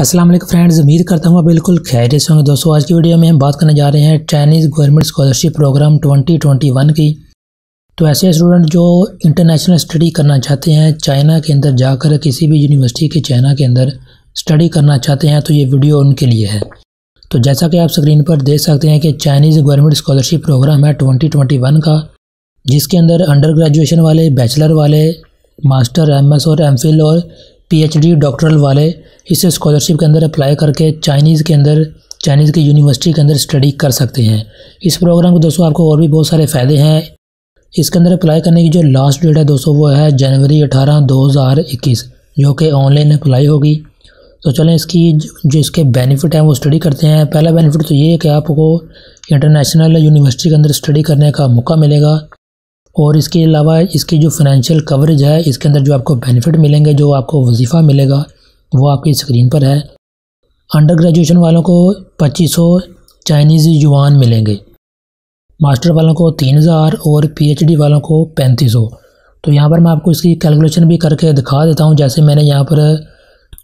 Aslam friends उम्मीद करता हूँ बिल्कुल से होंगे दोस्तों आज की वीडियो में हम बात करने जा रहे हैं चाइनीज़ गवर्नमेंट स्कॉलरशिप प्रोग्राम 2021 की तो ऐसे स्टूडेंट जो इंटरनेशनल स्टडी करना चाहते हैं चाइना के अंदर जाकर किसी भी यूनिवर्सिटी के चाइना के अंदर स्टडी करना चाहते हैं तो ये वीडियो उनके लिए है तो जैसा कि आप स्क्रीन पर देख सकते हैं कि चाइनीज़ गवर्नमेंट स्कॉलरशिप प्रोग्राम है वन का जिसके अंदर अंडर ग्रेजुएशन वाले बैचलर वाले मास्टर एस और फिल और पीएचडी डॉक्टरल वाले इस स्कॉलरशिप के अंदर अप्लाई करके चाइनीज़ के अंदर चाइनीज़ की यूनिवर्सिटी के अंदर स्टडी कर सकते हैं इस प्रोग्राम के दोस्तों आपको और भी बहुत सारे फ़ायदे हैं इसके अंदर अप्लाई करने की जो लास्ट डेट है दोस्तों वो है जनवरी अठारह दो हज़ार इक्कीस जो कि ऑनलाइन अप्लाई होगी तो चलें इसकी जो इसके बेनिफिट हैं वो स्टडी करते हैं पहला बेनिफिट तो ये है कि आपको इंटरनेशनल यूनिवर्सिटी के अंदर स्टडी करने का मौका मिलेगा और इसके अलावा इसकी जो फाइनेंशियल कवरेज है इसके अंदर जो आपको बेनिफिट मिलेंगे जो आपको वजीफ़ा मिलेगा वो आपकी स्क्रीन पर है अंडर ग्रेजुएशन वालों को पच्चीस सौ चाइनीज़ युवान मिलेंगे मास्टर वालों को तीन हज़ार और पीएचडी वालों को पैंतीस सौ तो यहाँ पर मैं आपको इसकी कैलकुलेशन भी करके दिखा देता हूँ जैसे मैंने यहाँ पर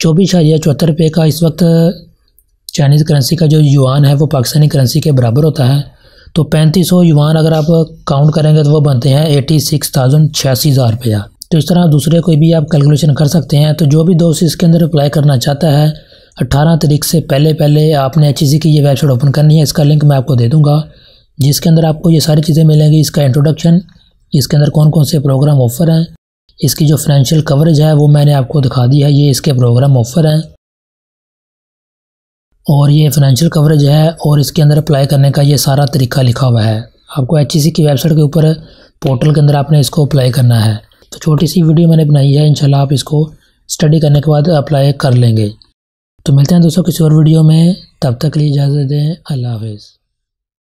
चौबीस या चौहत्तर रुपये का इस वक्त चाइनीज़ करेंसी का जो युआन है वो पाकिस्तानी करेंसी के बराबर होता है तो पैंतीस सौ युवान अगर आप काउंट करेंगे तो वो बनते हैं एटी सिक्स थाउजेंड छियासी हज़ार रुपया तो इस तरह दूसरे कोई भी आप कैलकुलेशन कर सकते हैं तो जो भी दोस्त इसके अंदर अप्लाई करना चाहता है अट्ठारह तारीख से पहले पहले आपने एच e की ये वेबसाइट ओपन करनी है इसका लिंक मैं आपको दे दूँगा जिसके अंदर आपको ये सारी चीज़ें मिलेंगी इसका इंट्रोडक्शन इसके अंदर कौन कौन से प्रोग्राम ऑफ़र हैं इसकी जो फाइनेंशियल कवरेज है वो मैंने आपको दिखा दी है ये इसके प्रोग्राम ऑफ़र हैं और ये फाइनेंशियल कवरेज है और इसके अंदर अप्लाई करने का ये सारा तरीका लिखा हुआ है आपको एच e की वेबसाइट के ऊपर पोर्टल के अंदर आपने इसको अप्लाई करना है तो छोटी सी वीडियो मैंने बनाई है इनशाला आप इसको स्टडी करने के बाद अप्लाई कर लेंगे तो मिलते हैं दोस्तों किसी और वीडियो में तब तक लिए इजाज़त दें अल्लाह हाफिज़